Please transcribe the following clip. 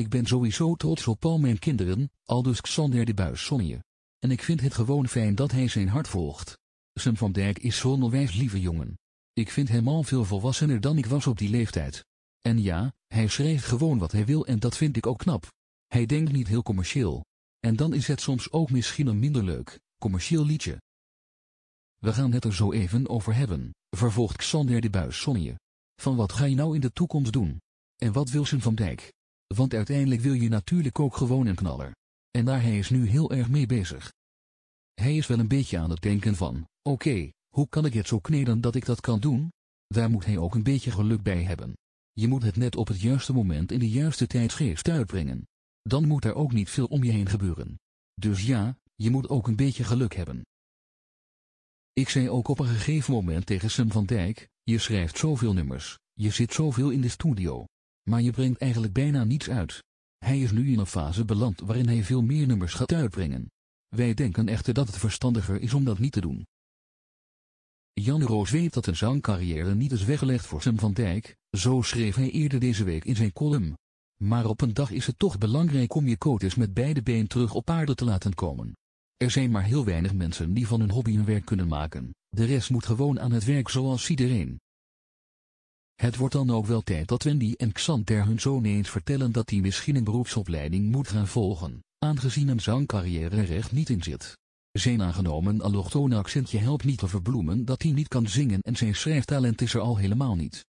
Ik ben sowieso trots op al mijn kinderen, aldus Xander de Buis Sonje. En ik vind het gewoon fijn dat hij zijn hart volgt. Sam van Dijk is zo'n onwijs lieve jongen. Ik vind hem al veel volwassener dan ik was op die leeftijd. En ja, hij schrijft gewoon wat hij wil en dat vind ik ook knap. Hij denkt niet heel commercieel. En dan is het soms ook misschien een minder leuk, commercieel liedje. We gaan het er zo even over hebben, vervolgt Xander de Buis Sonje. Van wat ga je nou in de toekomst doen? En wat wil Sam van Dijk? Want uiteindelijk wil je natuurlijk ook gewoon een knaller. En daar hij is nu heel erg mee bezig. Hij is wel een beetje aan het denken van, oké, hoe kan ik het zo kneden dat ik dat kan doen? Daar moet hij ook een beetje geluk bij hebben. Je moet het net op het juiste moment in de juiste tijdsgeest uitbrengen. Dan moet er ook niet veel om je heen gebeuren. Dus ja, je moet ook een beetje geluk hebben. Ik zei ook op een gegeven moment tegen Sam van Dijk, je schrijft zoveel nummers, je zit zoveel in de studio, maar je brengt eigenlijk bijna niets uit. Hij is nu in een fase beland waarin hij veel meer nummers gaat uitbrengen. Wij denken echter dat het verstandiger is om dat niet te doen. Jan Roos weet dat een zangcarrière niet is weggelegd voor Sam van Dijk, zo schreef hij eerder deze week in zijn column. Maar op een dag is het toch belangrijk om je kotes met beide been terug op aarde te laten komen. Er zijn maar heel weinig mensen die van hun hobby een werk kunnen maken, de rest moet gewoon aan het werk zoals iedereen. Het wordt dan ook wel tijd dat Wendy en Xander hun zoon eens vertellen dat hij misschien een beroepsopleiding moet gaan volgen, aangezien een zangcarrière recht niet in zit. Zijn aangenomen allochtone accentje helpt niet te verbloemen dat hij niet kan zingen en zijn schrijftalent is er al helemaal niet.